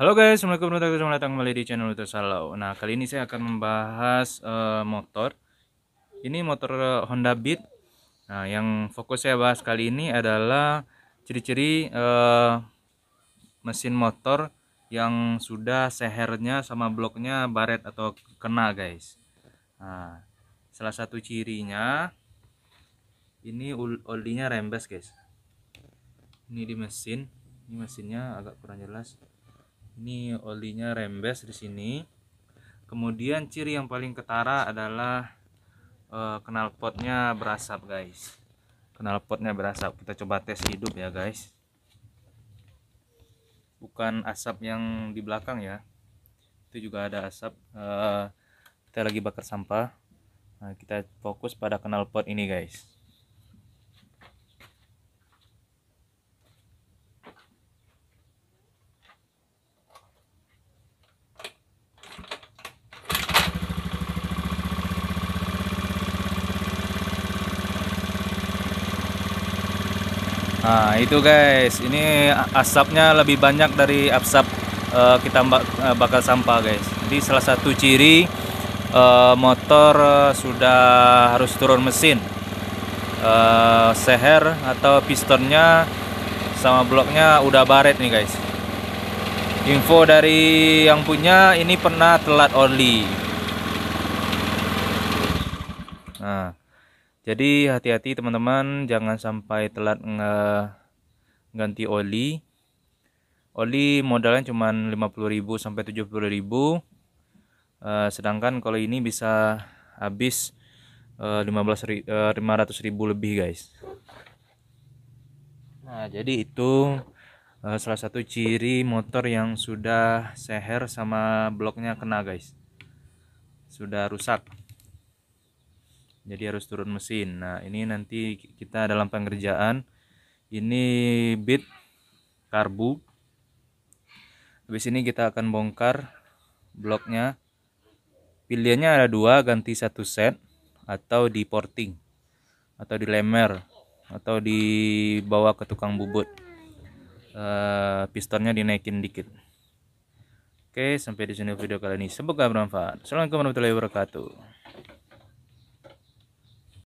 Halo guys, Assalamualaikum warahmatullahi wabarakatuh. Selamat datang kembali di channel Salau. Nah, kali ini saya akan membahas uh, motor. Ini motor eh, Honda Beat. Nah, yang fokus saya bahas kali ini adalah ciri-ciri uh, mesin motor yang sudah sehernya sama bloknya baret atau kena, guys. Nah, salah satu cirinya ini olinya rembes, guys. Ini di mesin. Ini mesinnya agak kurang jelas ini olinya rembes di sini kemudian ciri yang paling ketara adalah uh, eh, knalpotnya berasap guys knalpotnya berasap kita coba tes hidup ya guys bukan asap yang di belakang ya itu juga ada asap uh, kita lagi bakar sampah nah, kita fokus pada knalpot ini guys Nah, itu guys, ini asapnya lebih banyak dari asap uh, kita eh, bakal sampah, guys. Jadi salah satu ciri uh, motor sudah harus turun mesin. Uh, seher atau pistonnya sama bloknya udah baret nih, guys. Info dari yang punya ini pernah telat only. Nah, jadi hati-hati teman-teman, jangan sampai telat ganti oli. Oli modalnya cuma 50.000 sampai 70.000. Uh, eh, sedangkan kalau ini bisa habis uh, uh, 500.000 lebih, guys. Nah, jadi itu uh, salah satu ciri motor yang sudah seher sama bloknya kena, guys. Sudah rusak jadi harus turun mesin nah ini nanti kita dalam pengerjaan ini bit karbu habis ini kita akan bongkar bloknya pilihannya ada dua ganti satu set atau di porting atau di lemer atau dibawa ke tukang bubut uh, pistonnya dinaikin dikit oke sampai di sini video kali ini semoga bermanfaat assalamualaikum warahmatullahi wabarakatuh